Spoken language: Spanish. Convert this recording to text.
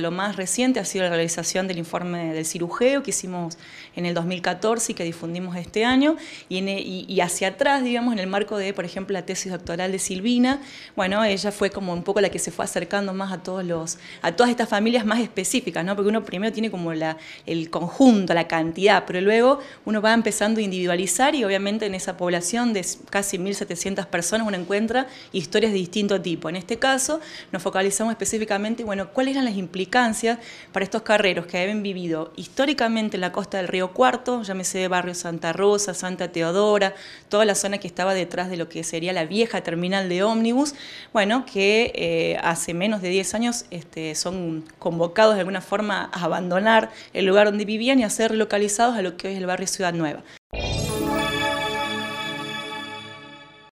Lo más reciente ha sido la realización del informe del cirujeo que hicimos en el 2014 y que difundimos este año, e, y, y, hacia atrás, digamos, en el marco de, por ejemplo, la tesis doctoral de Silvina, bueno, ella fue como un poco la que se fue acercando más a, todos los, a todas estas familias más específicas, ¿no? porque uno primero tiene como la, el conjunto, la cantidad, pero luego uno va empezando a individualizar y obviamente en esa población de casi 1.700 personas uno encuentra historias de distinto tipo. En este caso nos focalizamos específicamente, bueno, cuáles eran las implicaciones para estos carreros que habían vivido históricamente en la costa del río Cuarto, llámese barrio Santa Rosa, Santa Teodora, toda la zona que estaba detrás de lo que sería la vieja terminal de ómnibus, bueno, que eh, hace menos de 10 años este, son convocados de alguna forma a abandonar el lugar donde vivían y a ser localizados a lo que hoy es el barrio Ciudad Nueva.